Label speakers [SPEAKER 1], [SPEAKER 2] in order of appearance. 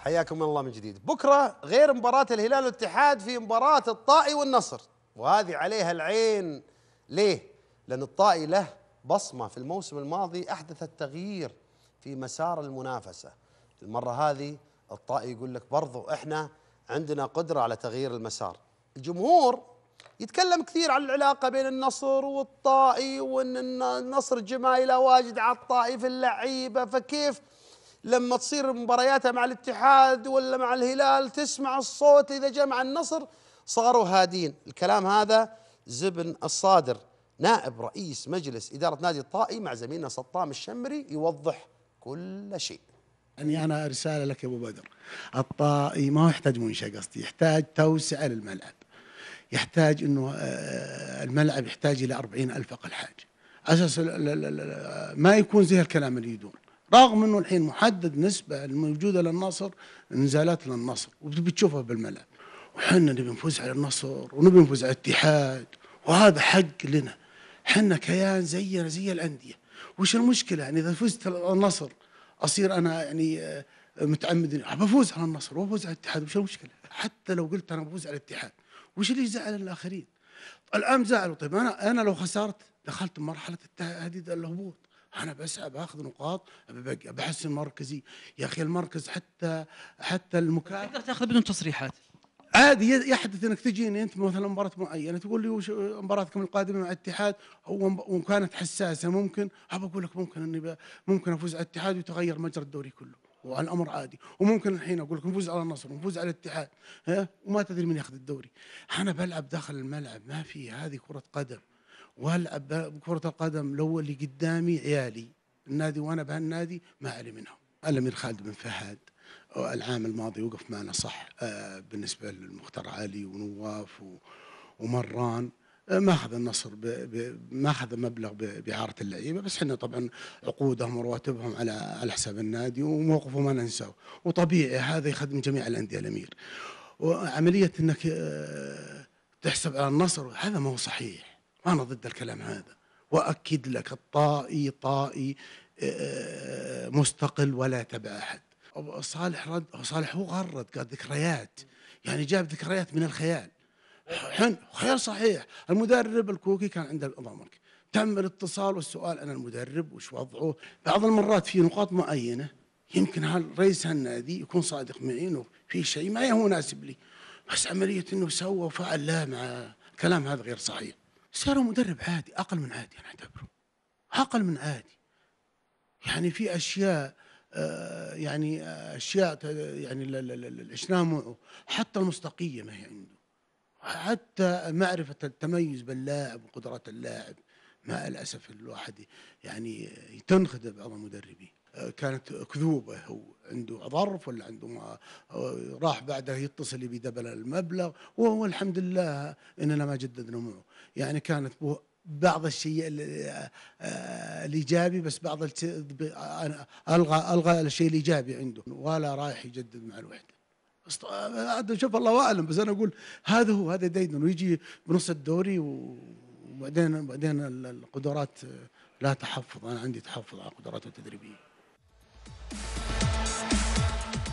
[SPEAKER 1] حياكم الله من جديد بكرة غير مباراة الهلال والاتحاد في مباراة الطائي والنصر وهذه عليها العين ليه؟ لأن الطائي له بصمة في الموسم الماضي أحدثت تغيير في مسار المنافسة المرة هذه الطائي يقول لك برضو إحنا عندنا قدرة على تغيير المسار الجمهور يتكلم كثير عن العلاقة بين النصر والطائي وأن النصر جمايله واجد على الطائي في اللعيبة فكيف لما تصير مبارياته مع الاتحاد ولا مع الهلال تسمع الصوت اذا جاء مع النصر صاروا هادين الكلام هذا زبن الصادر نائب رئيس مجلس إدارة نادي الطائي مع زميلنا سطام الشمري يوضح كل شيء أني يعني أنا رسالة
[SPEAKER 2] لك يا أبو بدر الطائي ما يحتاج منشأة قصدي يحتاج توسعة للملعب يحتاج أنه آه، آه، الملعب يحتاج إلى 40 ألف أقل حاجة أساس ما يكون زي الكلام اللي يدور رغم انه الحين محدد نسبه الموجوده للنصر انزالات للنصر وبتشوفها بالملعب وحنا نبي نفوز على النصر ونبي نفوز على الاتحاد وهذا حق لنا حنا كيان زينا زي الانديه وش المشكله يعني اذا فزت النصر اصير انا يعني آه، متعمد بفوز على النصر وبفوز على الاتحاد وش المشكله حتى لو قلت انا بفوز على الاتحاد وش اللي يزعل الاخرين الان زعلوا طيب انا انا لو خسرت دخلت مرحله التهديد الهبوط انا بسعى باخذ نقاط بحسن مركزي يا اخي المركز حتى حتى المكان تقدر تاخذ بدون تصريحات عادي يحدث انك تجيني انت مثلا مباراه معينه تقول لي وش مباراتكم القادمه مع الاتحاد وكانت حساسه ممكن ابى أه، اقول لك ممكن اني ممكن افوز على الاتحاد ويتغير مجرى الدوري كله والامر عادي وممكن الحين اقول لك نفوز على النصر ونفوز على الاتحاد ها وما تدري من ياخذ الدوري انا بلعب داخل الملعب ما في هذه كره قدم وهلا بكرة القدم لو اللي قدامي عيالي النادي وانا بهالنادي ما علي منهم الامير خالد بن فهد العام الماضي وقف معنا صح آه، بالنسبه للمختار علي ونواف ومران آه، ما اخذ النصر ب... ب... ما اخذ مبلغ ب... باعاره اللعيبه بس احنا طبعا عقودهم ورواتبهم على على حساب النادي وموقفه ما ننساه وطبيعي هذا يخدم جميع الانديه الامير وعمليه انك آه، تحسب على النصر هذا ما هو صحيح أنا ضد الكلام هذا وأكد لك الطائي طائي آه، آه، مستقل ولا تبع أحد صالح رد صالح هو غرد قال ذكريات يعني جاب ذكريات من الخيال حن خيال صحيح المدرب الكوكي كان عند نظام تم الاتصال والسؤال عن المدرب وش وضعه بعض المرات في نقاط معينه يمكن رئيس هالنادي يكون صادق معي انه في شيء ما هو مناسب لي بس عمليه انه سوى وفعل لا مع كلام هذا غير صحيح سيارة مدرب عادي أقل من عادي أنا أعتبره أقل من عادي يعني في أشياء آه، يعني آه، أشياء يعني الاشنام معه حتى المصداقية ما هي عنده حتى معرفة التميز باللاعب وقدرات اللاعب مع الأسف الواحد يعني تنخدع بعض المدربين كانت كذوبه هو عنده ظرف ولا عنده ما راح بعده يتصل يبي دبل المبلغ وهو الحمد لله اننا ما جددنا معه يعني كانت بعض الشيء الايجابي بس بعض الغى الغى الشيء الايجابي عنده ولا رايح يجدد مع الوحده شوف الله اعلم بس انا اقول هذا هو هذا ديدن ويجي بنص الدوري وبعدين بعدين القدرات لا تحفظ انا عندي تحفظ على قدراته التدريبيه